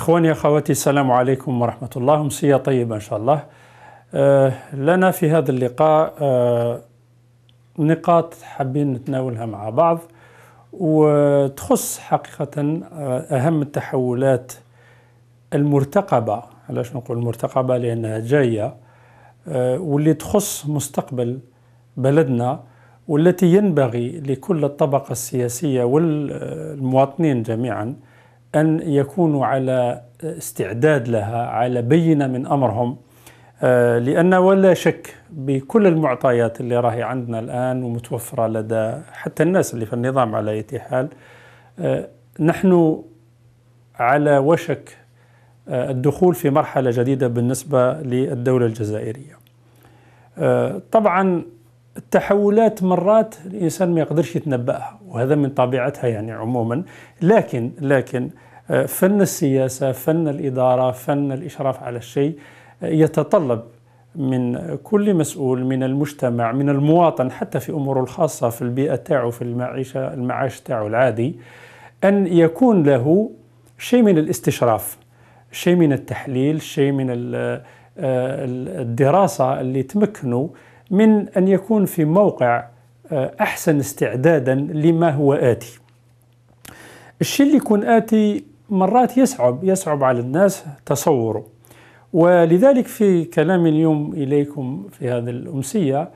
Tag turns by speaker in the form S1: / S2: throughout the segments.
S1: إخواني أخواتي السلام عليكم ورحمة الله أمسية طيبة إن شاء الله آه، لنا في هذا اللقاء آه، نقاط حابين نتناولها مع بعض وتخص حقيقة آه، أهم التحولات المرتقبة علاش نقول المرتقبة لأنها جاية واللي تخص مستقبل بلدنا والتي ينبغي لكل الطبقة السياسية والمواطنين جميعاً أن يكونوا على استعداد لها على بينة من أمرهم آه، لأن ولا شك بكل المعطيات اللي راهي عندنا الآن ومتوفرة لدى حتى الناس اللي في النظام على أي حال آه، نحن على وشك آه، الدخول في مرحلة جديدة بالنسبة للدولة الجزائرية طبعا التحولات مرات الإنسان ما يقدرش يتنبأها وهذا من طبيعتها يعني عموما لكن لكن آه، فن السياسة فن الإدارة فن الإشراف على الشيء آه، يتطلب من كل مسؤول من المجتمع من المواطن حتى في أموره الخاصة في البيئة تاعه في المعيشة المعاش تاعه العادي أن يكون له شيء من الاستشراف شيء من التحليل شيء من آه، الدراسة اللي تمكنه من أن يكون في موقع آه، أحسن استعدادا لما هو آتي الشيء اللي يكون آتي مرات يصعب يصعب على الناس تصوره ولذلك في كلامي اليوم إليكم في هذه الأمسية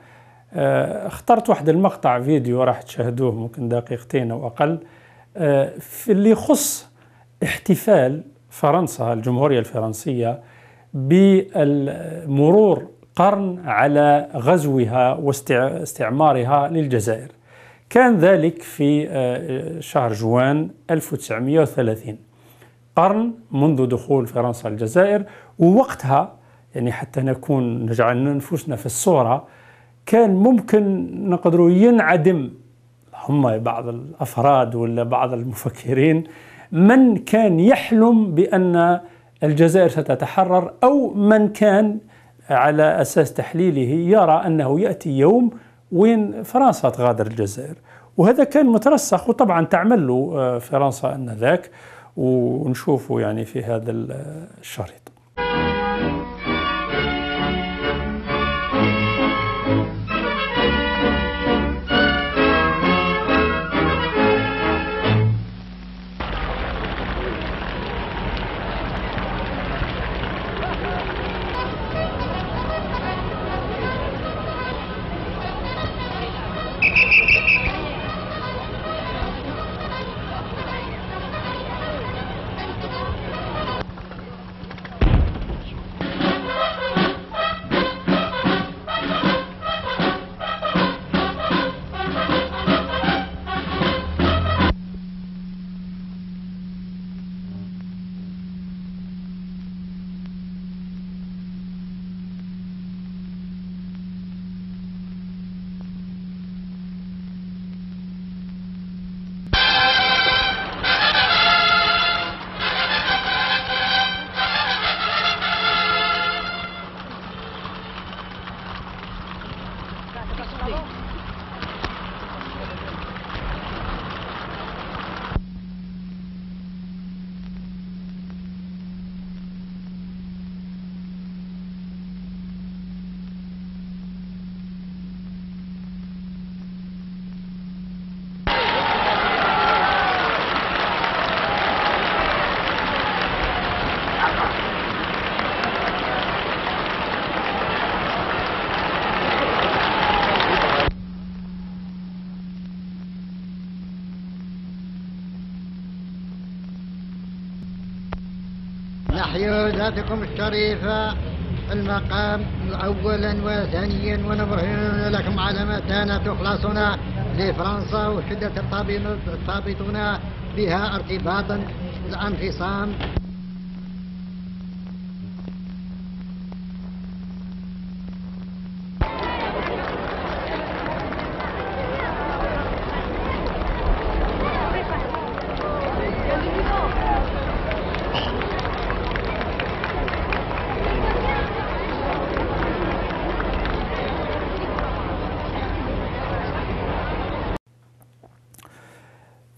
S1: آه، اخترت واحد المقطع فيديو راح تشاهدوه ممكن دقيقتين أو أقل آه، في اللي يخص احتفال فرنسا الجمهورية الفرنسية بمرور قرن على غزوها واستعمارها للجزائر كان ذلك في آه، شهر جوان 1930 قرن منذ دخول فرنسا الجزائر ووقتها يعني حتى نكون نجعل نفوسنا في الصورة كان ممكن نقدروا ينعدم هم بعض الأفراد ولا بعض المفكرين من كان يحلم بأن الجزائر ستتحرر أو من كان على أساس تحليله يرى أنه يأتي يوم وين فرنسا تغادر الجزائر وهذا كان مترسخ وطبعا تعمل له آه، فرنسا أنذاك ونشوفه يعني في هذا الشريط أحيوا ذاتكم الشريفة المقام أولا وثانيا ونبرهن لكم على متانة إخلاصنا لفرنسا وشدة الطابطون بها ارتباطا الانفصام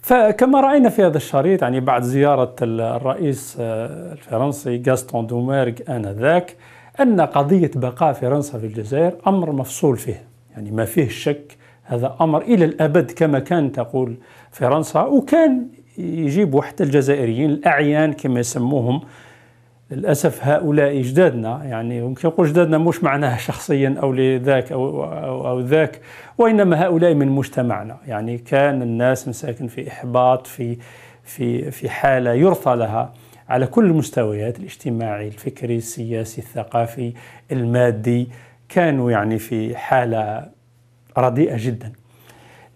S1: فكما راينا في هذا الشريط يعني بعد زياره الرئيس آه، الفرنسي غاستون دوميرغ انذاك ان قضيه بقاء فرنسا في الجزائر امر مفصول فيه يعني ما فيه شك هذا امر الى الابد كما كان تقول فرنسا وكان يجيبوا حتى الجزائريين الاعيان كما يسموهم للاسف هؤلاء اجدادنا يعني ممكن نقول اجدادنا مش معناها شخصيا او لذاك أو, او او ذاك وانما هؤلاء من مجتمعنا يعني كان الناس مساكن في احباط في في في حاله يرثى لها على كل المستويات الاجتماعي الفكري السياسي الثقافي المادي كانوا يعني في حاله رديئه جدا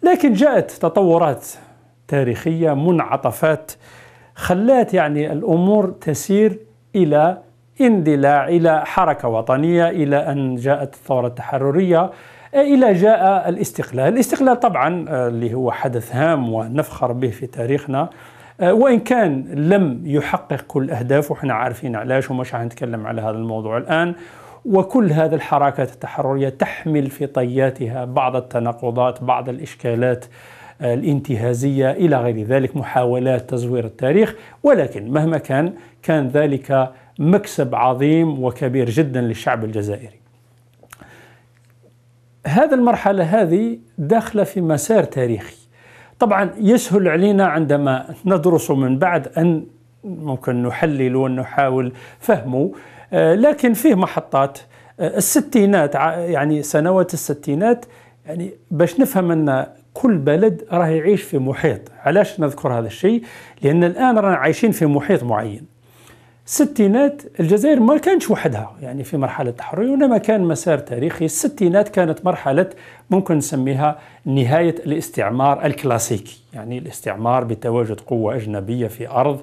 S1: لكن جاءت تطورات تاريخيه منعطفات خلات يعني الامور تسير إلى اندلاع إلى حركة وطنية إلى أن جاءت الثورة التحررية إلى جاء الاستقلال الاستقلال طبعا آه، اللي هو حدث هام ونفخر به في تاريخنا آه، وإن كان لم يحقق كل أهدافه وحنا عارفين علاش ومش هنتكلم على هذا الموضوع الآن وكل هذه الحركات التحررية تحمل في طياتها بعض التناقضات بعض الإشكالات الانتهازية إلى غير ذلك محاولات تزوير التاريخ ولكن مهما كان كان ذلك مكسب عظيم وكبير جدا للشعب الجزائري هذا المرحلة هذه داخلة في مسار تاريخي طبعا يسهل علينا عندما ندرس من بعد أن ممكن نحلل ونحاول فهمه لكن فيه محطات الستينات يعني سنوات الستينات يعني باش نفهم ان كل بلد راه يعيش في محيط علاش نذكر هذا الشيء لان الان رانا عايشين في محيط معين الستينات الجزائر ما كانش وحدها يعني في مرحلة تحرير وإنما كان مسار تاريخي الستينات كانت مرحلة ممكن نسميها نهاية الاستعمار الكلاسيكي يعني الاستعمار بتواجد قوة أجنبية في أرض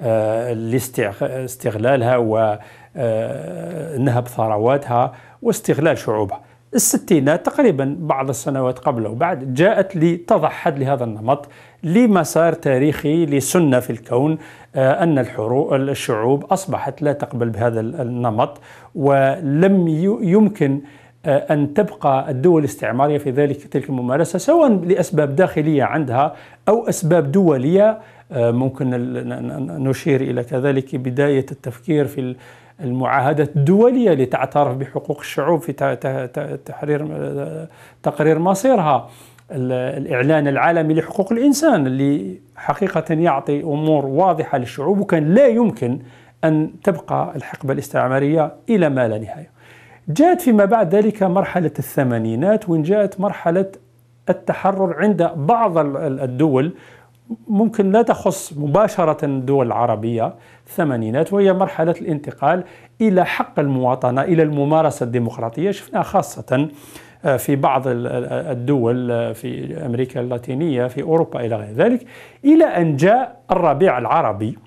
S1: آه، لاستغلالها ونهب آه، ثرواتها واستغلال شعوبها الستينات تقريبا بعض السنوات قبل وبعد جاءت لتضع حد لهذا النمط لمسار تاريخي لسنة في الكون آه، أن الحروب الشعوب أصبحت لا تقبل بهذا النمط ولم يمكن آه، أن تبقى الدول الاستعمارية في ذلك تلك الممارسة سواء لأسباب داخلية عندها أو أسباب دولية آه، ممكن نشير إلى كذلك بداية التفكير في المعاهدات الدولية اللي تعترف بحقوق الشعوب في تحرير تقرير مصيرها الإعلان العالمي لحقوق الإنسان اللي حقيقة يعطي أمور واضحة للشعوب وكان لا يمكن أن تبقى الحقبة الاستعمارية إلى ما لا نهاية جاءت فيما بعد ذلك مرحلة الثمانينات وإن جاءت مرحلة التحرر عند بعض الدول ممكن لا تخص مباشرة الدول العربية الثمانينات وهي مرحلة الانتقال إلى حق المواطنة إلى الممارسة الديمقراطية شفناها خاصة آه، في بعض الدول آه، في أمريكا اللاتينية في أوروبا إلى غير ذلك إلى أن جاء الربيع العربي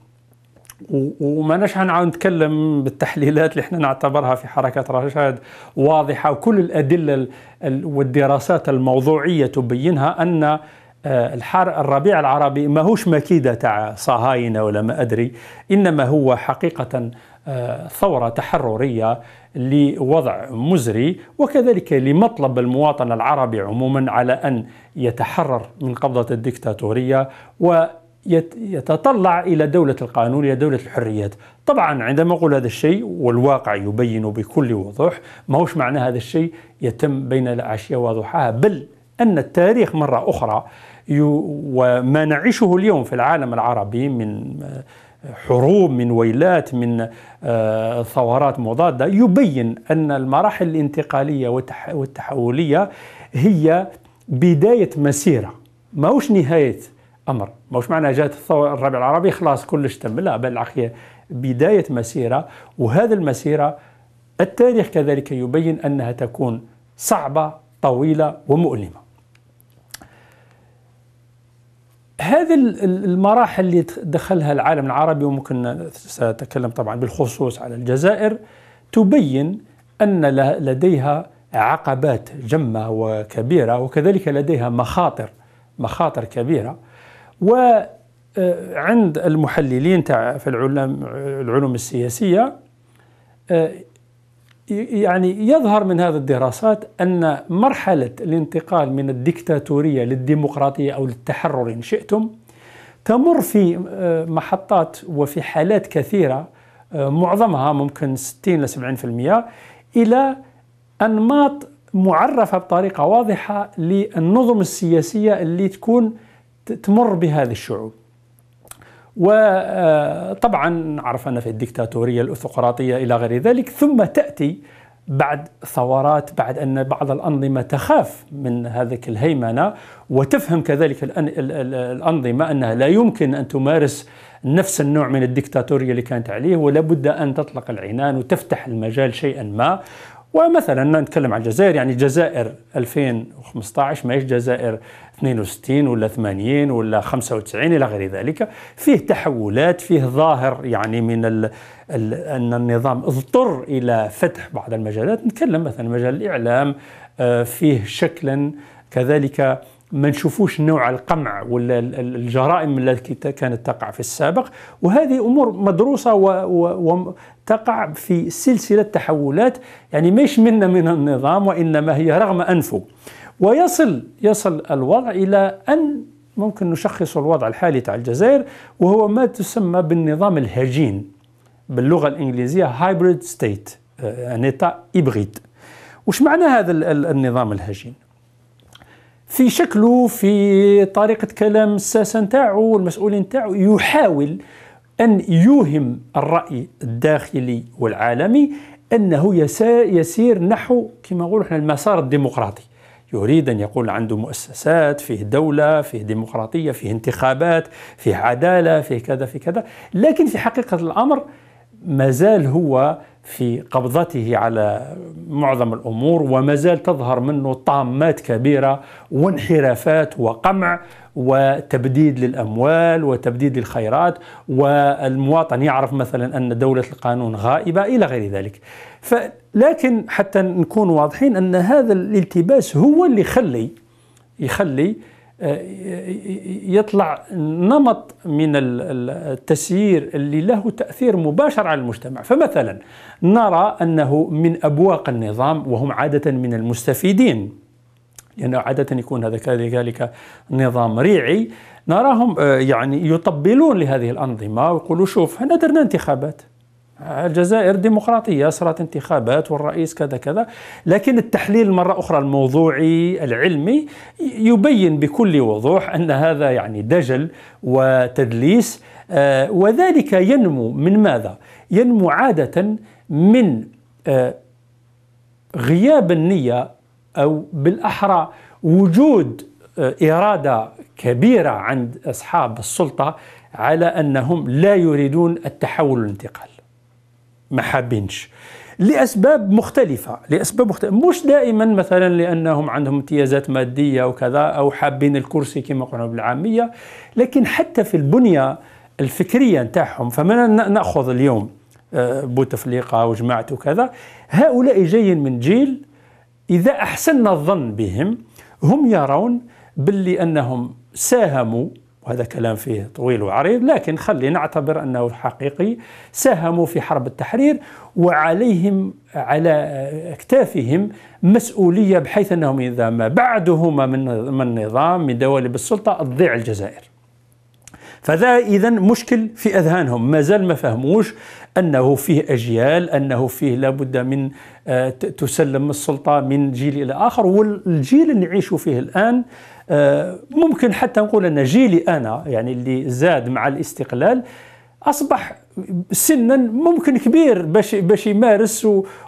S1: وماناش حنعاود نتكلم بالتحليلات اللي احنا نعتبرها في حركه رشاد واضحه وكل الادله والدراسات الموضوعيه تبينها ان آه، الحر الربيع العربي ماهوش مكيدة تاع صهاينة ولا ما أدري إنما هو حقيقة آه، ثورة تحررية لوضع مزري وكذلك لمطلب المواطن العربي عموما على أن يتحرر من قبضة الدكتاتورية و يتطلع الى دوله القانون الى دوله الحريات طبعا عندما اقول هذا الشيء والواقع يبين بكل وضوح ماهوش معنى هذا الشيء يتم بين الاشياء وضحاها بل ان التاريخ مره اخرى وما نعيشه اليوم في العالم العربي من حروب من ويلات من ثورات مضادة يبين أن المراحل الانتقالية والتحولية هي بداية مسيرة ماهوش نهاية أمر ماهوش معنى جاءت الثورة الربيع العربي خلاص كلش تم لا بل بداية مسيرة وهذه المسيرة التاريخ كذلك يبين أنها تكون صعبة طويلة ومؤلمة هذه المراحل اللي دخلها العالم العربي وممكن سأتكلم طبعا بالخصوص على الجزائر تبين أن لديها عقبات جمة وكبيرة وكذلك لديها مخاطر مخاطر كبيرة وعند آه، المحللين في العلوم السياسية آه، يعني يظهر من هذه الدراسات أن مرحلة الانتقال من الدكتاتورية للديمقراطية أو للتحرر إن شئتم تمر في آه، محطات وفي حالات كثيرة آه، معظمها ممكن 60 ل 70% إلى أنماط معرفة بطريقة واضحة للنظم السياسية اللي تكون تمر بهذه الشعوب وطبعا عرفنا في الدكتاتورية الأثقراطية إلى غير ذلك ثم تأتي بعد ثورات بعد أن بعض الأنظمة تخاف من هذه الهيمنة وتفهم كذلك الأنظمة أنها لا يمكن أن تمارس نفس النوع من الدكتاتورية اللي كانت عليه ولا بد أن تطلق العنان وتفتح المجال شيئا ما ومثلا نتكلم عن الجزائر يعني الجزائر 2015 ماهيش جزائر 62 ولا 80 ولا 95 الى غير ذلك فيه تحولات فيه ظاهر يعني من ال ال ان النظام اضطر الى فتح بعض المجالات نتكلم مثلا مجال الاعلام آه، فيه شكلا كذلك ما نشوفوش نوع القمع ولا الجرائم التي كانت تقع في السابق وهذه امور مدروسه وتقع في سلسله تحولات يعني مش منا من النظام وانما هي رغم انفه ويصل يصل الوضع الى ان ممكن نشخص الوضع الحالي تاع الجزائر وهو ما تسمى بالنظام الهجين باللغه الانجليزيه هايبريد ستيت ان ايتا وش معنى هذا النظام الهجين في شكله في طريقة كلام الساسة نتاعو والمسؤولين نتاعو يحاول أن يوهم الرأي الداخلي والعالمي أنه يسير نحو كما نقولوا احنا المسار الديمقراطي يريد أن يقول عنده مؤسسات فيه دولة فيه ديمقراطية فيه انتخابات فيه عدالة فيه كذا فيه كذا لكن في حقيقة الأمر ما زال هو في قبضته على معظم الامور وما زال تظهر منه طامات كبيره وانحرافات وقمع وتبديد للاموال وتبديد للخيرات والمواطن يعرف مثلا ان دوله القانون غائبه الى غير ذلك. ف لكن حتى نكون واضحين ان هذا الالتباس هو اللي يخلي يخلي يطلع نمط من التسيير اللي له تأثير مباشر على المجتمع فمثلا نرى أنه من أبواق النظام وهم عادة من المستفيدين لأنه عادة يكون هذا كذلك نظام ريعي نراهم آه، يعني يطبلون لهذه الأنظمة ويقولوا شوف احنا درنا انتخابات الجزائر ديمقراطية صارت انتخابات والرئيس كذا كذا لكن التحليل مرة أخرى الموضوعي العلمي يبين بكل وضوح أن هذا يعني دجل وتدليس آه، وذلك ينمو من ماذا؟ ينمو عادة من آه، غياب النية أو بالأحرى وجود آه، إرادة كبيرة عند أصحاب السلطة على أنهم لا يريدون التحول والانتقال ما حابينش لاسباب مختلفه لاسباب مختلفة. مش دائما مثلا لانهم عندهم امتيازات ماديه وكذا او حابين الكرسي كما قلنا بالعاميه لكن حتى في البنيه الفكريه نتاعهم فمن ناخذ اليوم آه، بوتفليقه وجماعته وكذا هؤلاء جايين من جيل اذا احسنا الظن بهم هم يرون باللي انهم ساهموا وهذا كلام فيه طويل وعريض لكن خلي نعتبر أنه حقيقي ساهموا في حرب التحرير وعليهم على أكتافهم مسؤولية بحيث أنهم إذا ما بعدهما من من النظام من دوالب السلطة تضيع الجزائر فذا اذا مشكل في اذهانهم ما زال ما فهموش انه فيه اجيال انه فيه لابد من آه، تسلم السلطه من جيل الى اخر والجيل اللي نعيشوا فيه الان آه، ممكن حتى نقول أن جيلي أنا يعني اللي زاد مع الاستقلال أصبح سنا ممكن كبير باش باش يمارس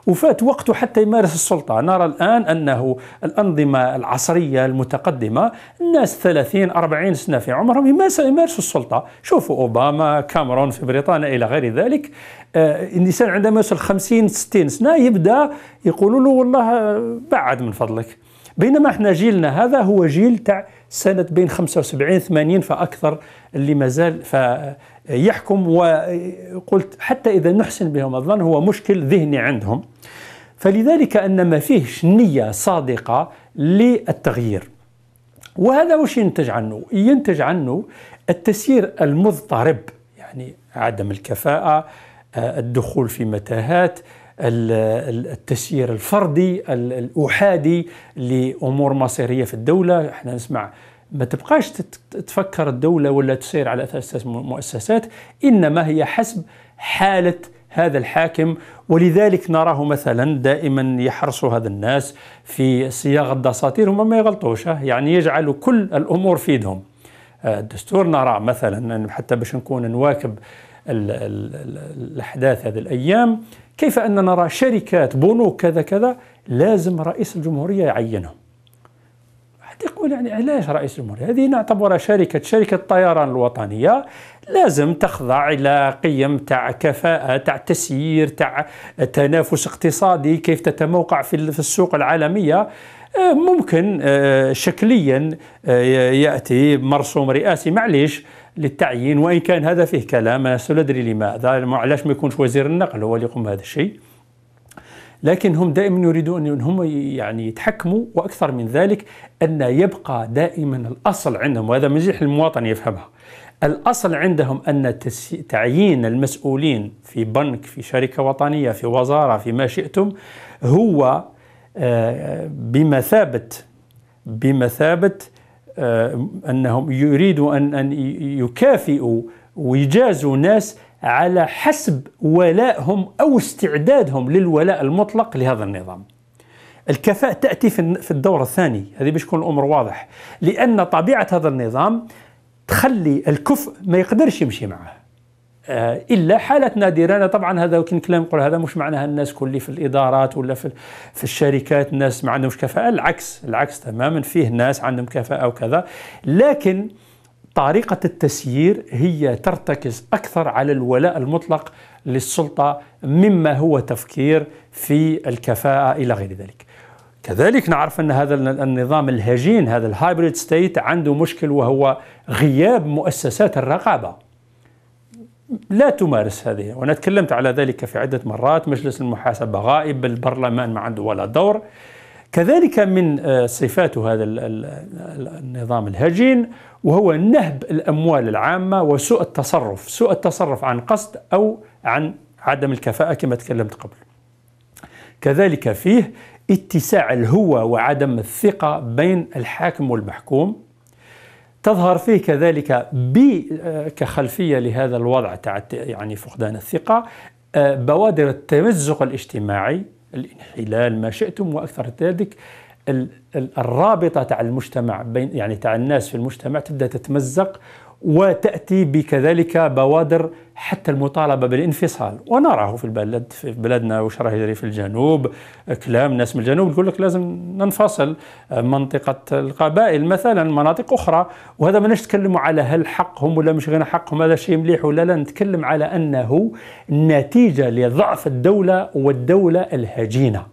S1: وفات وقته حتى يمارس السلطه نرى الان انه الانظمه العصريه المتقدمه الناس 30 40 سنه في عمرهم يمارسوا السلطه شوفوا اوباما كاميرون في بريطانيا الى غير ذلك آه، الانسان عندما يوصل 50 60 سنه يبدا يقولوا له والله بعد من فضلك بينما احنا جيلنا هذا هو جيل تاع سنة بين 75 80 فأكثر اللي مازال فيحكم وقلت حتى إذا نحسن بهم الظن هو مشكل ذهني عندهم فلذلك أن ما فيهش نية صادقة للتغيير وهذا وش ينتج عنه؟ ينتج عنه التسيير المضطرب يعني عدم الكفاءة الدخول في متاهات التسيير الفردي الاحادي لامور مصيريه في الدوله احنا نسمع ما تبقاش تفكر الدوله ولا تسير على اساس مؤسسات انما هي حسب حاله هذا الحاكم ولذلك نراه مثلا دائما يحرص هذا الناس في صياغه الدساتير هما ما يغلطوش يعني يجعلوا كل الامور في يدهم آه، الدستور نرى مثلا حتى باش نكون نواكب الاحداث هذه الايام كيف أننا نرى شركات بنوك كذا كذا لازم رئيس الجمهورية يعينهم يقول يعني علاش رئيس الجمهورية هذه نعتبرها شركة شركة الطيران الوطنية لازم تخضع إلى قيم تاع كفاءة تاع تسيير تاع تنافس اقتصادي كيف تتموقع في السوق العالمية آه، ممكن آه، شكليا آه، يأتي مرسوم رئاسي معليش للتعيين وان كان هذا فيه كلام انا سندري لماذا علاش ما يكونش وزير النقل هو اللي يقوم بهذا الشيء لكن هم دائما يريدون ان هم يعني يتحكموا واكثر من ذلك ان يبقى دائما الاصل عندهم وهذا مزيح المواطن يفهمها الاصل عندهم ان تعيين المسؤولين في بنك في شركه وطنيه في وزاره في ما شئتم هو آه، بمثابه بمثابه آه، انهم يريدوا ان ان يكافئوا ويجازوا ناس على حسب ولائهم او استعدادهم للولاء المطلق لهذا النظام. الكفاءة تأتي في الدور الثاني هذه باش يكون الأمر واضح لأن طبيعة هذا النظام تخلي الكفء ما يقدرش يمشي معه آه، الا حالات نادره انا طبعا هذا كي نتكلم نقول هذا مش معناها الناس كل في الادارات ولا في في الشركات الناس ما عندهمش كفاءه العكس العكس تماما فيه ناس عندهم كفاءه وكذا لكن طريقه التسيير هي ترتكز اكثر على الولاء المطلق للسلطه مما هو تفكير في الكفاءه الى غير ذلك كذلك نعرف ان هذا النظام الهجين هذا الهايبريد ستيت عنده مشكل وهو غياب مؤسسات الرقابه لا تمارس هذه وأنا تكلمت على ذلك في عدة مرات مجلس المحاسبة غائب البرلمان ما عنده ولا دور كذلك من آه، صفات هذا النظام الهجين وهو نهب الأموال العامة وسوء التصرف سوء التصرف عن قصد أو عن عدم الكفاءة كما تكلمت قبل كذلك فيه اتساع الهوة وعدم الثقة بين الحاكم والمحكوم تظهر فيه كذلك آه، كخلفية لهذا الوضع يعني فقدان الثقة آه، بوادر التمزق الاجتماعي الانحلال ما شئتم وأكثر ذلك الرابطة تاع المجتمع بين يعني تاع الناس في المجتمع تبدأ تتمزق وتأتي بكذلك بوادر حتى المطالبة بالانفصال ونراه في البلد في بلدنا وش راه يجري في الجنوب كلام ناس من الجنوب يقول لك لازم ننفصل آه، منطقة القبائل مثلا مناطق أخرى وهذا ما نتكلم على هل حقهم ولا مش غير حقهم هذا شيء مليح ولا لا نتكلم على أنه نتيجة لضعف الدولة والدولة الهجينة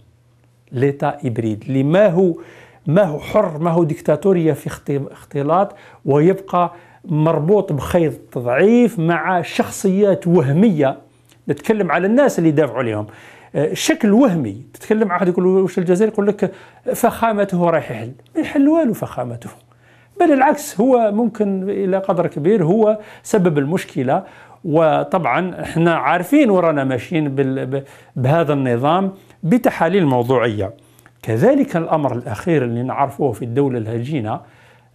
S1: ليتا إبريد لما هو ما هو حر ما هو ديكتاتورية في اختلاط ويبقى مربوط بخيط ضعيف مع شخصيات وهميه نتكلم على الناس اللي دافعوا عليهم آه، شكل وهمي تتكلم مع احد يقول وش الجزائر يقول لك فخامته رايح يحل ما يحل والو فخامته بل العكس هو ممكن الى قدر كبير هو سبب المشكله وطبعا احنا عارفين ورانا ماشيين بهذا النظام بتحاليل موضوعيه كذلك الامر الاخير اللي نعرفوه في الدوله الهجينه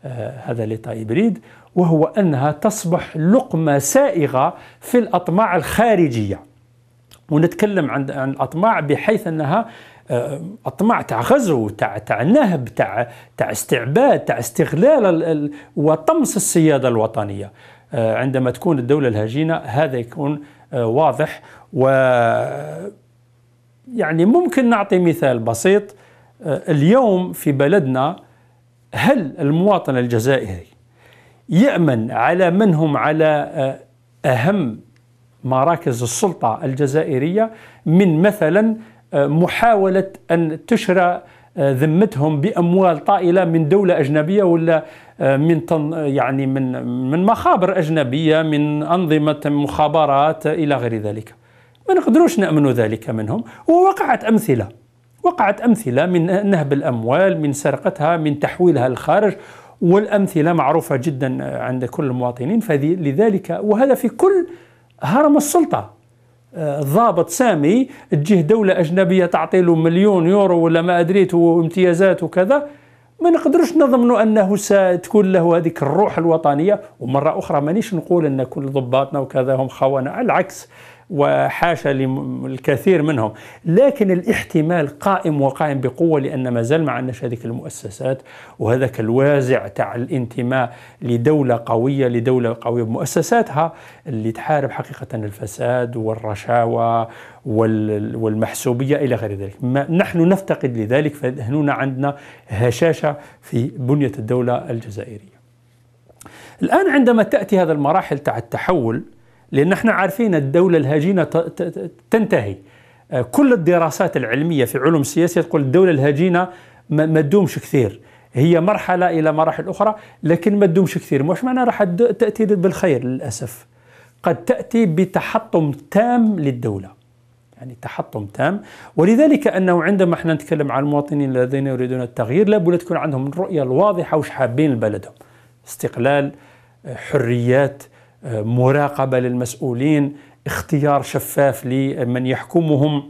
S1: آه، هذا ليتا هبريد طيب وهو أنها تصبح لقمة سائغة في الأطماع الخارجية ونتكلم عن عن الأطماع بحيث أنها آه، أطماع تاع غزو تاع تاع نهب تاع تاع استعباد تاع استغلال وطمس السيادة الوطنية آه، عندما تكون الدولة الهجينة هذا يكون آه، واضح و يعني ممكن نعطي مثال بسيط اليوم في بلدنا هل المواطن الجزائري يأمن على من هم على آه، أهم مراكز السلطة الجزائرية من مثلا آه، محاولة أن تشرى آه، ذمتهم بأموال طائلة من دولة أجنبية ولا من يعني من من مخابر أجنبية من أنظمة مخابرات إلى غير ذلك ما نقدروش نأمن ذلك منهم ووقعت أمثلة وقعت أمثلة من نهب الأموال من سرقتها من تحويلها للخارج والأمثلة معروفة جدا عند كل المواطنين فلذلك وهذا في كل هرم السلطة آه، ضابط سامي تجيه دولة أجنبية تعطي له مليون يورو ولا ما أدريت وامتيازات وكذا ما نقدروش نضمنوا أنه ستكون له هذيك الروح الوطنية ومرة أخرى مانيش نقول أن كل ضباطنا وكذا هم خونة على العكس وحاشا للكثير منهم لكن الاحتمال قائم وقائم بقوة لأن ما زال ما عندناش هذه المؤسسات وهذاك الوازع تاع الانتماء لدولة قوية لدولة قوية بمؤسساتها اللي تحارب حقيقة الفساد والرشاوة والمحسوبية إلى غير ذلك ما نحن نفتقد لذلك فهنا عندنا هشاشة في بنية الدولة الجزائرية الآن عندما تأتي هذا المراحل تاع التحول لأن احنا عارفين الدولة الهجينة تنتهي آه، كل الدراسات العلمية في علوم السياسة تقول الدولة الهجينة ما تدومش كثير هي مرحلة إلى مراحل أخرى لكن ما تدومش كثير واش معناها راح تأتي بالخير للأسف قد تأتي بتحطم تام للدولة يعني تحطم تام ولذلك أنه عندما احنا نتكلم عن المواطنين الذين يريدون التغيير لابد تكون عندهم الرؤية الواضحة وش حابين لبلدهم استقلال آه، حريات مراقبه للمسؤولين اختيار شفاف لمن يحكمهم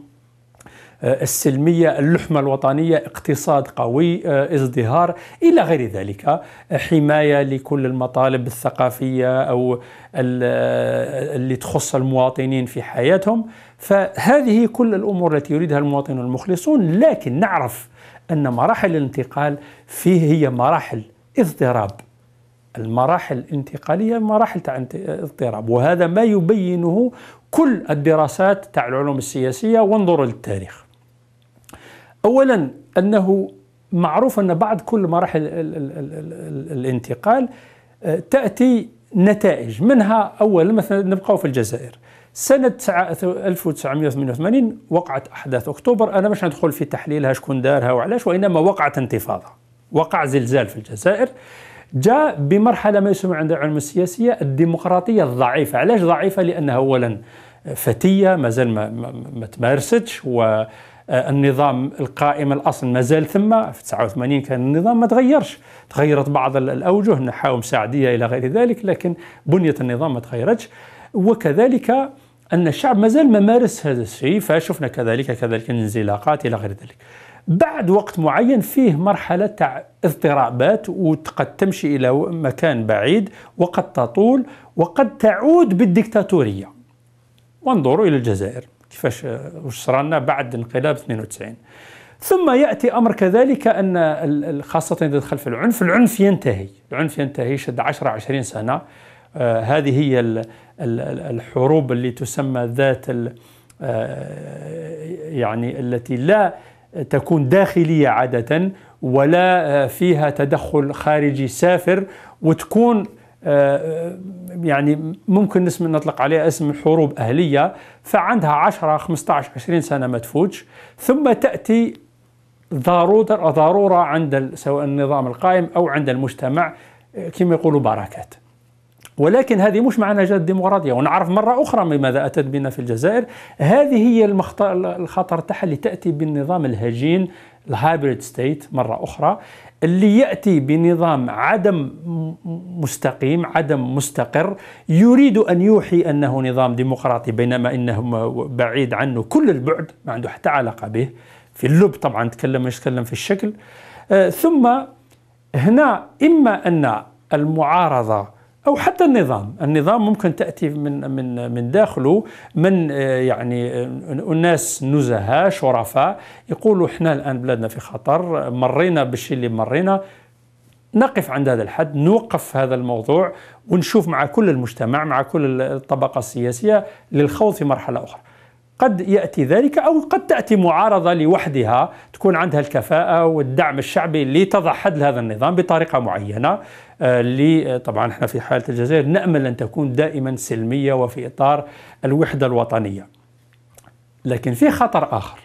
S1: آه، السلمية اللحمة الوطنية اقتصاد قوي آه، ازدهار إلى غير ذلك آه، حماية لكل المطالب الثقافية أو اللي تخص المواطنين في حياتهم فهذه كل الأمور التي يريدها المواطن المخلصون لكن نعرف أن مراحل الانتقال فيه هي مراحل اضطراب المراحل الانتقالية مراحل تاع اضطراب وهذا ما يبينه كل الدراسات تاع العلوم السياسية وانظروا للتاريخ أولا أنه معروف أن بعد كل مراحل الانتقال آه، تأتي نتائج منها أولا مثلا نبقاو في الجزائر سنة 1988 وقعت أحداث أكتوبر أنا مش ندخل في تحليلها شكون دارها وعلاش وإنما وقعت انتفاضة وقع زلزال في الجزائر جاء بمرحله ما يسمى عند العلوم السياسيه الديمقراطيه الضعيفه، علاش ضعيفه؟ لانها اولا فتيه مازال ما, ما تمارستش والنظام القائم الاصل مازال ثم في 89 كان النظام ما تغيرش تغيرت بعض الاوجه نحاو مساعديه الى غير ذلك لكن بنيه النظام ما تغيرتش وكذلك ان الشعب مازال ما مارس هذا الشيء فشفنا كذلك كذلك الانزلاقات الى غير ذلك بعد وقت معين فيه مرحلة تاع اضطرابات وقد تمشي إلى مكان بعيد وقد تطول وقد تعود بالديكتاتورية وانظروا إلى الجزائر كيفاش وش صرالنا بعد انقلاب 92 ثم يأتي أمر كذلك أن خاصة إذا دخل في العنف العنف ينتهي العنف ينتهي شد 10 20 سنة آه هذه هي الحروب اللي تسمى ذات آه يعني التي لا تكون داخلية عادة ولا آه، فيها تدخل خارجي سافر وتكون آه، آه، يعني ممكن نسم نطلق عليها اسم حروب أهلية فعندها 10 15 20 سنة ما تفوتش ثم تأتي ضرورة ضرورة عند سواء النظام القائم أو عند المجتمع كما يقولوا بركات ولكن هذه مش معنى جاءت الديمقراطيه ونعرف مرة أخرى ماذا أتت بنا في الجزائر هذه هي الخطر تاعها اللي تأتي بالنظام الهجين الهايبريد ستيت مرة أخرى اللي يأتي بنظام عدم مستقيم عدم مستقر يريد أن يوحي أنه نظام ديمقراطي بينما إنه بعيد عنه كل البعد ما عنده حتى علاقة به في اللب طبعا تكلم مش نتكلم في الشكل آه ثم هنا إما أن المعارضة او حتى النظام، النظام ممكن تاتي من من من داخله من آه، يعني آه، الناس نزهه شرفاء يقولوا احنا الان بلادنا في خطر، مرينا بالشيء اللي مرينا نقف عند هذا الحد نوقف هذا الموضوع ونشوف مع كل المجتمع مع كل الطبقة السياسية للخوض في مرحلة أخرى قد يأتي ذلك أو قد تأتي معارضة لوحدها تكون عندها الكفاءة والدعم الشعبي لتضع حد لهذا النظام بطريقة معينة اللي آه، آه، طبعا احنا في حالة الجزائر نأمل أن تكون دائما سلمية وفي إطار الوحدة الوطنية لكن في خطر آخر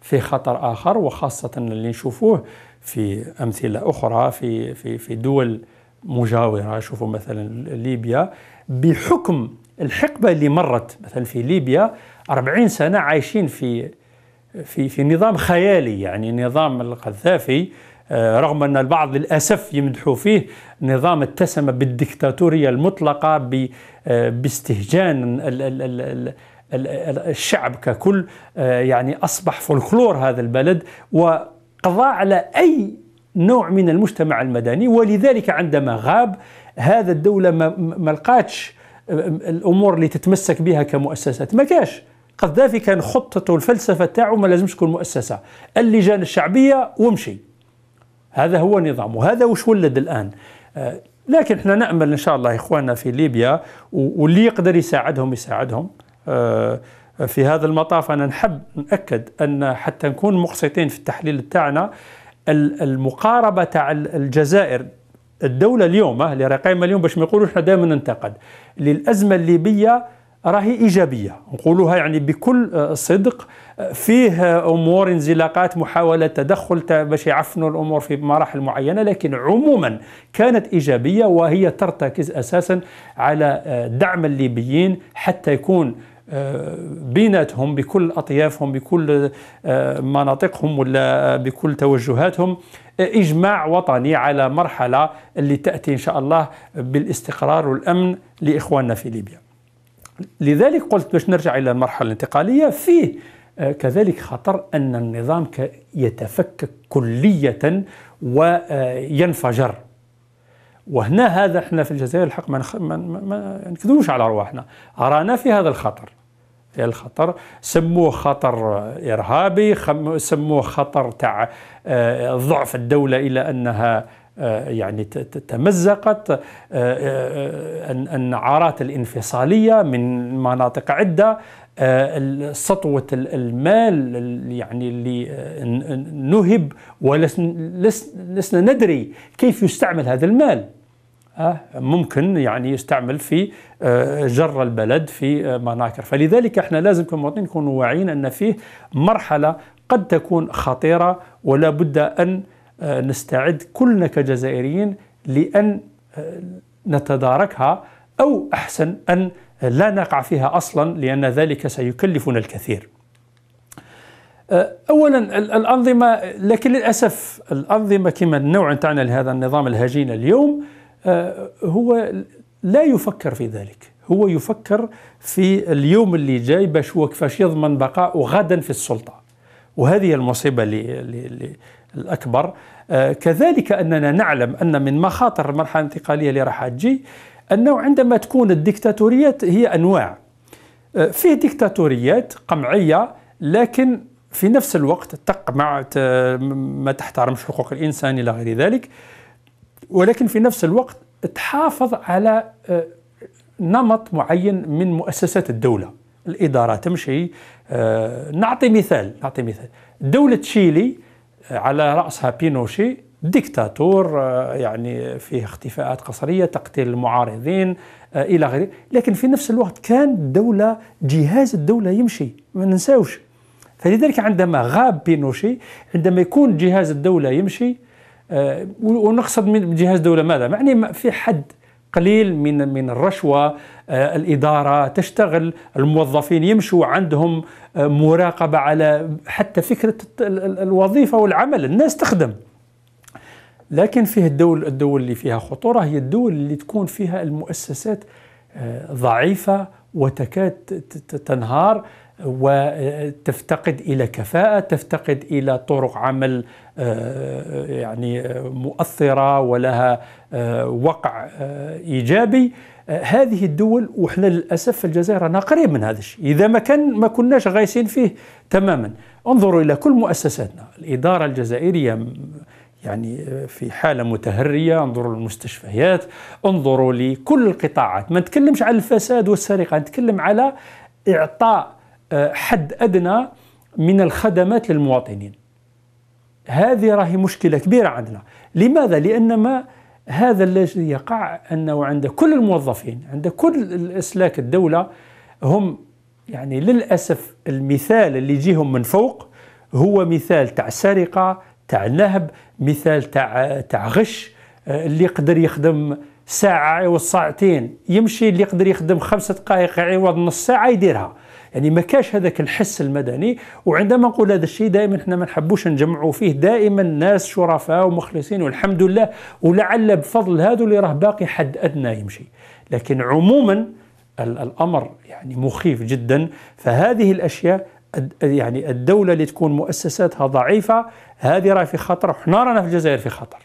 S1: في خطر آخر وخاصة اللي نشوفوه في أمثلة أخرى في, في, في دول مجاورة شوفوا مثلا ليبيا بحكم الحقبة اللي مرت مثلا في ليبيا 40 سنة عايشين في في في نظام خيالي يعني نظام القذافي آه، رغم أن البعض للأسف يمدحوا فيه نظام اتسم بالدكتاتورية المطلقة آه، باستهجان الشعب ككل آه، يعني أصبح فولكلور هذا البلد وقضى على أي نوع من المجتمع المدني ولذلك عندما غاب هذا الدولة ما لقاتش الأمور اللي تتمسك بها كمؤسسات ما كاش قذافي كان خطته الفلسفة تاعو ما لازمش تكون مؤسسة اللجان الشعبية وامشي هذا هو النظام وهذا وش ولد الآن آه، لكن احنا نأمل إن شاء الله إخواننا في ليبيا واللي يقدر يساعدهم يساعدهم آه، في هذا المطاف أنا نحب نأكد أن حتى نكون مقسطين في التحليل تاعنا المقاربة تاع الجزائر الدولة اليوم آه، اللي راهي قايمة اليوم باش ما يقولوا احنا دائما ننتقد للأزمة الليبية راهي إيجابية نقولوها يعني بكل صدق فيه امور انزلاقات محاوله تدخل باش يعفنوا الامور في مراحل معينه لكن عموما كانت ايجابيه وهي ترتكز اساسا على آه، دعم الليبيين حتى يكون آه، بيناتهم بكل اطيافهم بكل آه، مناطقهم ولا بكل توجهاتهم اجماع وطني على مرحله اللي تاتي ان شاء الله بالاستقرار والامن لاخواننا في ليبيا. لذلك قلت باش نرجع الى المرحله الانتقاليه فيه آه، كذلك خطر أن النظام يتفكك كلية وينفجر آه، وهنا هذا احنا في الجزائر الحق ما, نكذبوش على ارواحنا ارانا في هذا الخطر في الخطر سموه خطر إرهابي سموه خطر تاع آه، ضعف الدولة إلى أنها آه، يعني تمزقت النعارات آه، آه، الانفصالية من مناطق عدة سطوة المال يعني اللي نهب ولسنا ندري كيف يستعمل هذا المال ممكن يعني يستعمل في جر البلد في مناكر فلذلك احنا لازم كمواطنين نكون واعيين ان فيه مرحله قد تكون خطيره ولا بد ان آه، نستعد كلنا كجزائريين لأن آه، نتداركها أو أحسن أن لا نقع فيها أصلا لأن ذلك سيكلفنا الكثير آه، اولا الانظمه لكن للاسف الانظمه كما النوع تاعنا لهذا النظام الهجين اليوم هو لا يفكر في ذلك هو يفكر في اليوم اللي جاي باش هو كيفاش يضمن بقاءه غدا في السلطه وهذه المصيبه اللي الأكبر آه، كذلك أننا نعلم أن من مخاطر المرحلة الانتقالية اللي راح تجي أنه عندما تكون الديكتاتوريات هي أنواع آه، في ديكتاتوريات قمعية لكن في نفس الوقت تقمع ما تحترمش حقوق الإنسان إلى غير ذلك ولكن في نفس الوقت تحافظ على آه، نمط معين من مؤسسات الدولة الإدارة تمشي نعطي مثال نعطي مثال دولة تشيلي على رأسها بينوشي ديكتاتور آه، يعني فيه اختفاءات قصريه تقتيل المعارضين آه، إلى غيره لكن في نفس الوقت كان الدولة جهاز الدولة يمشي ما ننساوش فلذلك عندما غاب بينوشي عندما يكون جهاز الدولة يمشي آه، ونقصد من جهاز الدولة ماذا؟ يعني في حد قليل من من الرشوة آه، الإدارة تشتغل الموظفين يمشوا عندهم آه، مراقبة على حتى فكرة الوظيفة والعمل الناس تخدم لكن فيه الدول الدول اللي فيها خطورة هي الدول اللي تكون فيها المؤسسات آه، ضعيفة وتكاد تنهار وتفتقد الى كفاءه تفتقد الى طرق عمل يعني مؤثره ولها وقع ايجابي هذه الدول وحنا للاسف في الجزائر رانا قريب من هذا الشيء اذا ما كان ما كناش غايسين فيه تماما انظروا الى كل مؤسساتنا الاداره الجزائريه يعني آه، في حالة متهرية انظروا للمستشفيات انظروا لكل القطاعات ما نتكلمش على الفساد والسرقة نتكلم على إعطاء آه، حد أدنى من الخدمات للمواطنين هذه راهي مشكلة كبيرة عندنا لماذا؟ لأن ما هذا الذي يقع انه عند كل الموظفين عند كل الاسلاك الدوله هم يعني للاسف المثال اللي يجيهم من فوق هو مثال تاع سرقه تاع نهب مثال تاع تاع غش آه، اللي يقدر يخدم ساعه عوض ساعتين يمشي اللي يقدر يخدم خمسة دقائق عوض نص ساعه يديرها يعني ما كاش هذاك الحس المدني وعندما نقول هذا الشيء دائما احنا ما نحبوش نجمعوا فيه دائما ناس شرفاء ومخلصين والحمد لله ولعل بفضل هذا اللي راه باقي حد ادنى يمشي لكن عموما الامر يعني مخيف جدا فهذه الاشياء يعني الدولة اللي تكون مؤسساتها ضعيفة هذه راه في خطر وحنا رانا في الجزائر في خطر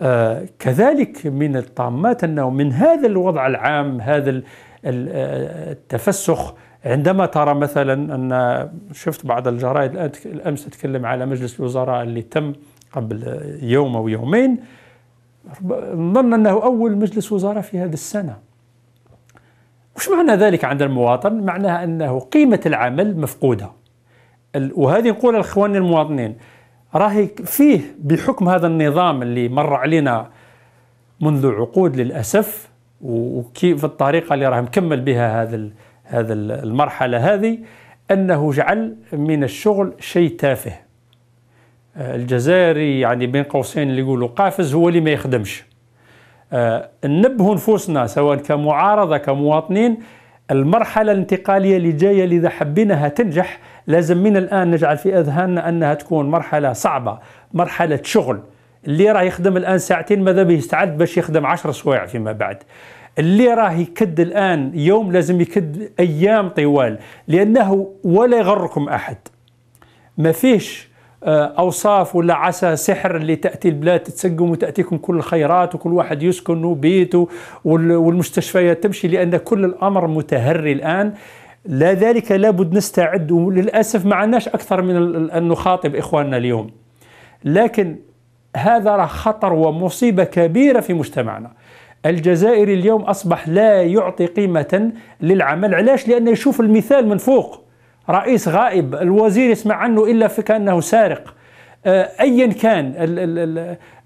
S1: آه كذلك من الطامات أنه من هذا الوضع العام هذا آه، التفسخ عندما ترى مثلا أن شفت بعض الجرائد الأمس تتكلم على مجلس الوزراء اللي تم قبل يوم أو يومين نظن أنه أول مجلس وزراء في هذه السنة وش معنى ذلك عند المواطن؟ معناها أنه قيمة العمل مفقودة وهذه نقول لإخواننا المواطنين راهي فيه بحكم هذا النظام اللي مر علينا منذ عقود للأسف وكيف الطريقه اللي راه مكمل بها هذا هذا المرحله هذه انه جعل من الشغل شيء تافه آه، الجزائري يعني بين قوسين اللي يقولوا قافز هو اللي ما يخدمش آه، نبهوا نفوسنا سواء كمعارضه كمواطنين المرحله الانتقاليه اللي جايه اللي اذا حبيناها تنجح لازم من الان نجعل في اذهاننا انها تكون مرحله صعبه مرحله شغل اللي راه يخدم الان ساعتين ماذا به يستعد باش يخدم 10 سوايع فيما بعد اللي راه يكد الان يوم لازم يكد ايام طوال لانه ولا يغركم احد ما فيش آه، اوصاف ولا عسى سحر اللي تاتي البلاد تتسقم وتاتيكم كل الخيرات وكل واحد يسكن بيته والمستشفيات تمشي لان كل الامر متهري الان لا ذلك لابد نستعد وللاسف ما عندناش اكثر من ان نخاطب اخواننا اليوم لكن هذا راه خطر ومصيبة كبيرة في مجتمعنا الجزائري اليوم أصبح لا يعطي قيمة للعمل علاش لأنه يشوف المثال من فوق رئيس غائب الوزير يسمع عنه إلا كأنه سارق آه، ايا كان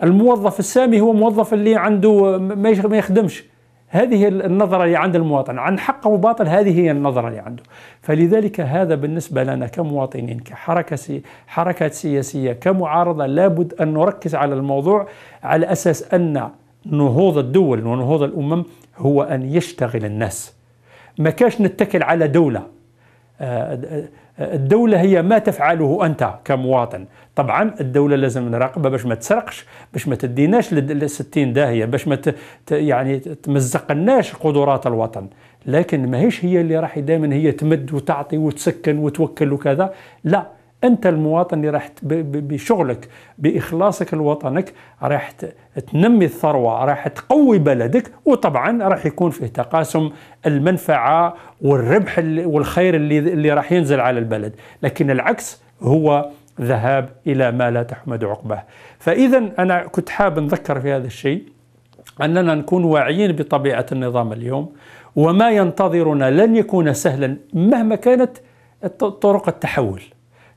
S1: الموظف السامي هو موظف اللي عنده ما يخدمش هذه النظرة اللي عند المواطن عن حق وباطل هذه هي النظرة اللي عنده فلذلك هذا بالنسبة لنا كمواطنين كحركة سي حركات سياسية كمعارضة لابد أن نركز على الموضوع على أساس أن نهوض الدول ونهوض الأمم هو أن يشتغل الناس ما كاش نتكل على دولة آه، الدولة هي ما تفعله أنت كمواطن طبعا الدولة لازم نراقبها باش ما تسرقش باش ما تديناش للستين داهية باش ما يعني تمزقناش قدرات الوطن لكن ماهيش هي اللي راح دائما هي تمد وتعطي وتسكن وتوكل وكذا لا انت المواطن اللي راح بشغلك باخلاصك لوطنك راح تنمي الثروه راح تقوي بلدك وطبعا راح يكون فيه تقاسم المنفعه والربح والخير اللي اللي راح ينزل على البلد لكن العكس هو ذهاب الى ما لا تحمد عقباه فاذا انا كنت حاب نذكر في هذا الشيء اننا نكون واعيين بطبيعه النظام اليوم وما ينتظرنا لن يكون سهلا مهما كانت طرق التحول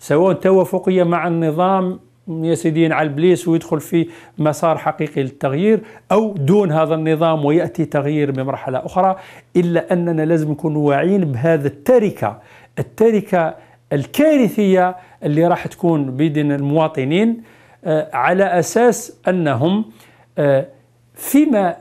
S1: سواء توافقية مع النظام يسيدين على البليس ويدخل في مسار حقيقي للتغيير أو دون هذا النظام ويأتي تغيير بمرحلة أخرى إلا أننا لازم نكون واعيين بهذا التركة التركة الكارثية اللي راح تكون بيدنا المواطنين آه، على أساس أنهم آه، فيما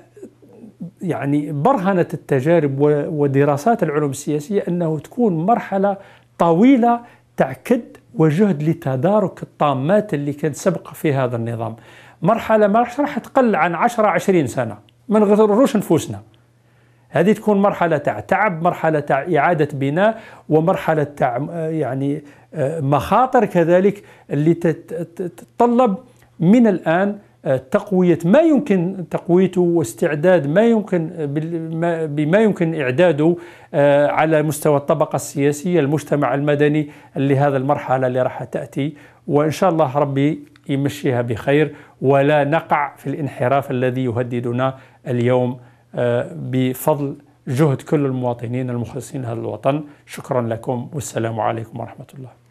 S1: يعني برهنت التجارب ودراسات العلوم السياسية أنه تكون مرحلة طويلة تعكد وجهد لتدارك الطامات اللي كانت سبق في هذا النظام مرحلة ما راح تقل عن 10 20 سنة ما نغرروش نفوسنا هذه تكون مرحلة تاع تعب مرحلة تاع إعادة بناء ومرحلة تاع يعني آه، مخاطر كذلك اللي تتطلب من الآن تقوية ما يمكن تقويته واستعداد ما يمكن بما يمكن إعداده آه، على مستوى الطبقة السياسية المجتمع المدني لهذا المرحلة اللي راح تأتي وإن شاء الله ربي يمشيها بخير ولا نقع في الانحراف الذي يهددنا اليوم آه، بفضل جهد كل المواطنين المخلصين لهذا الوطن شكرا لكم والسلام عليكم ورحمة الله